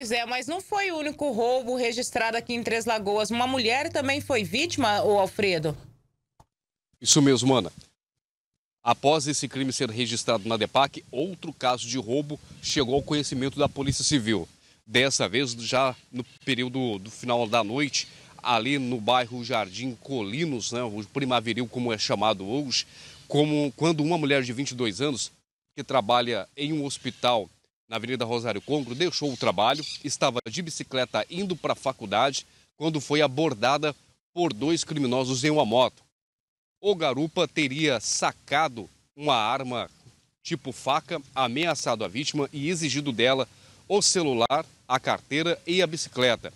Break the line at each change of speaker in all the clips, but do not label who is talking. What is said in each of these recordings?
Pois é, mas não foi o único roubo registrado aqui em Três Lagoas. Uma mulher também foi vítima, o Alfredo? Isso mesmo, Ana. Após esse crime ser registrado na DEPAC, outro caso de roubo chegou ao conhecimento da Polícia Civil. Dessa vez, já no período do final da noite, ali no bairro Jardim Colinos, né, o primaveril como é chamado hoje, como quando uma mulher de 22 anos, que trabalha em um hospital na Avenida Rosário Congro, deixou o trabalho, estava de bicicleta indo para a faculdade quando foi abordada por dois criminosos em uma moto. O garupa teria sacado uma arma tipo faca, ameaçado a vítima e exigido dela o celular, a carteira e a bicicleta.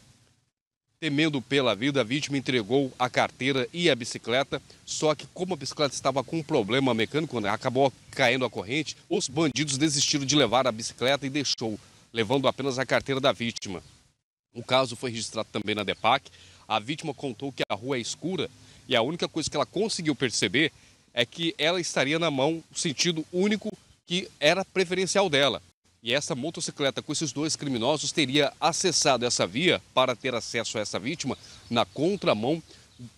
Temendo pela vida, a vítima entregou a carteira e a bicicleta, só que como a bicicleta estava com um problema mecânico, né, acabou caindo a corrente, os bandidos desistiram de levar a bicicleta e deixou, levando apenas a carteira da vítima. O caso foi registrado também na DEPAC. A vítima contou que a rua é escura e a única coisa que ela conseguiu perceber é que ela estaria na mão o sentido único que era preferencial dela. E essa motocicleta com esses dois criminosos teria acessado essa via para ter acesso a essa vítima na contramão,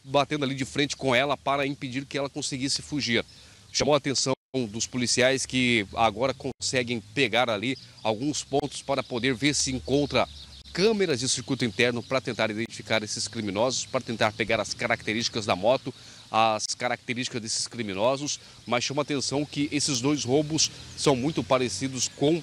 batendo ali de frente com ela para impedir que ela conseguisse fugir. Chamou a atenção dos policiais que agora conseguem pegar ali alguns pontos para poder ver se encontra câmeras de circuito interno para tentar identificar esses criminosos, para tentar pegar as características da moto, as características desses criminosos, mas chama atenção que esses dois roubos são muito parecidos com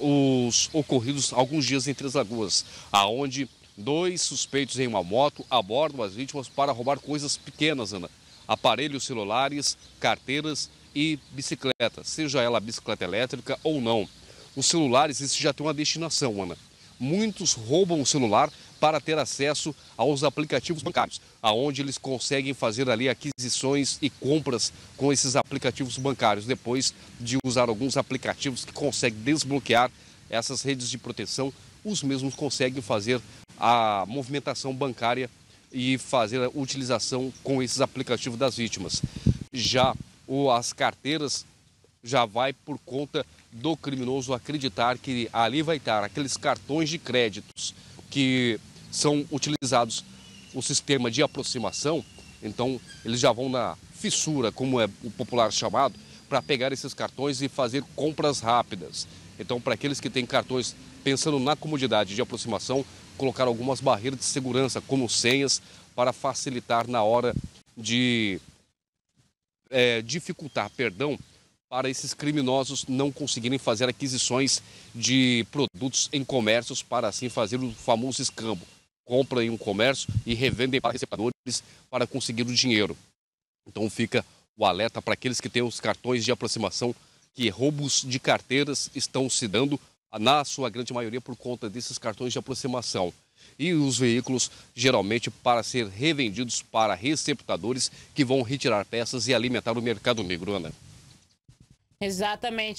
os ocorridos alguns dias em Três Lagoas, aonde dois suspeitos em uma moto abordam as vítimas para roubar coisas pequenas, Ana. Aparelhos celulares, carteiras e bicicleta, seja ela bicicleta elétrica ou não. Os celulares, esses já tem uma destinação, Ana. Muitos roubam o celular para ter acesso aos aplicativos bancários, aonde eles conseguem fazer ali aquisições e compras com esses aplicativos bancários, depois de usar alguns aplicativos que conseguem desbloquear essas redes de proteção, os mesmos conseguem fazer a movimentação bancária e fazer a utilização com esses aplicativos das vítimas. Já as carteiras já vai por conta do criminoso acreditar que ali vai estar aqueles cartões de créditos que são utilizados o sistema de aproximação, então eles já vão na fissura, como é o popular chamado, para pegar esses cartões e fazer compras rápidas. Então, para aqueles que têm cartões pensando na comodidade de aproximação, colocar algumas barreiras de segurança, como senhas, para facilitar na hora de é, dificultar, perdão, para esses criminosos não conseguirem fazer aquisições de produtos em comércios para assim fazer o famoso escambo compram em um comércio e revendem para receptadores para conseguir o dinheiro. Então fica o alerta para aqueles que têm os cartões de aproximação, que roubos de carteiras estão se dando, na sua grande maioria, por conta desses cartões de aproximação. E os veículos, geralmente, para ser revendidos para receptadores que vão retirar peças e alimentar o mercado negro, Ana. Exatamente.